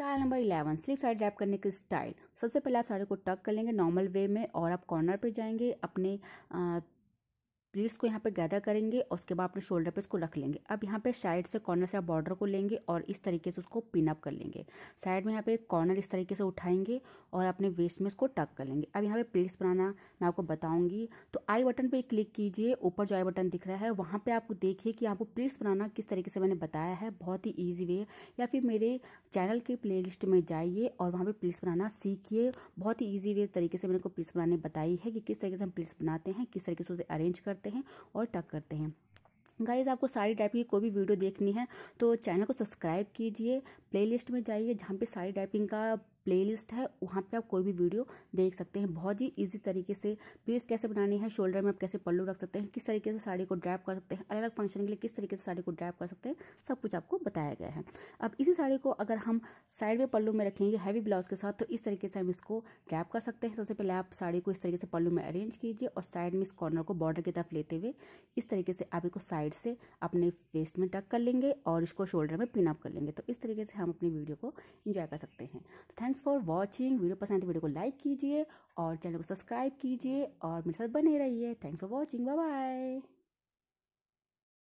style number eleven slick side wrap करने की style सबसे पहले आप साड़ी को टक कर लेंगे नॉर्मल वे में और आप कॉर्नर पे जाएंगे अपने आ, प्लीट्स को यहाँ पे गैदर करेंगे और उसके बाद अपने शोल्डर पे इसको रख लेंगे अब यहाँ पे साइड से कॉर्नर से आप बॉर्डर को लेंगे और इस तरीके से उसको पिन अप कर लेंगे साइड में यहाँ पे कॉर्नर इस तरीके से उठाएंगे और अपने वेस्ट में इसको टक कर लेंगे अब यहाँ पे प्लीट्स बनाना मैं आपको बताऊंगी तो आई बटन पर क्लिक कीजिए ऊपर जो आई बटन दिख रहा है वहाँ पर आप देखिए कि आपको प्लेट्स बनाना किस तरीके से मैंने बताया है बहुत ही ईजी वे या फिर मेरे चैनल की प्ले में जाइए और वहाँ पर प्लीट्स बनाना सीखिए बहुत ही ईजी वे तरीके से मैंने को प्लीट्स बनाने बताई है कि किस तरीके से हम प्लीट्स बनाते हैं किस तरीके से उसे अरेंज करते करते हैं और टक करते हैं गाइज आपको सारी टाइप की कोई भी वीडियो देखनी है तो चैनल को सब्सक्राइब कीजिए प्लेलिस्ट में जाइए जहाँ पे सारी टाइपिंग का प्लेलिस्ट है वहाँ पे आप कोई भी वीडियो देख सकते हैं बहुत ही इजी तरीके से प्लीज़ कैसे बनानी है शोल्डर में आप कैसे पल्लू रख सकते हैं किस तरीके से साड़ी को ड्रैप कर सकते हैं अलग अलग फंक्शन के लिए किस तरीके से साड़ी को ड्रैप कर सकते हैं सब कुछ आपको बताया गया है अब इसी साड़ी को अगर हम साइड में पल्लू में रखेंगे हैवी ब्लाउज के साथ तो इस तरीके से हम इसको ड्रैप कर सकते हैं सबसे पहले आप साड़ी को इस तरीके से पल्लू में अरेंज कीजिए और साइड में इस कॉर्नर को बॉर्डर की तरफ लेते हुए इस तरीके से आप इसको साइड साइड से अपने वेस्ट में टक कर लेंगे और इसको शोल्डर में पिन अप कर लेंगे तो इस तरीके से हम अपनी वीडियो को इंजॉय कर सकते हैं तो थैंक्स फॉर वॉचिंग वीडियो पसंद है तो वीडियो को लाइक कीजिए और चैनल को सब्सक्राइब कीजिए और मेरे साथ बने रहिए थैंक्स फॉर वॉचिंग बाय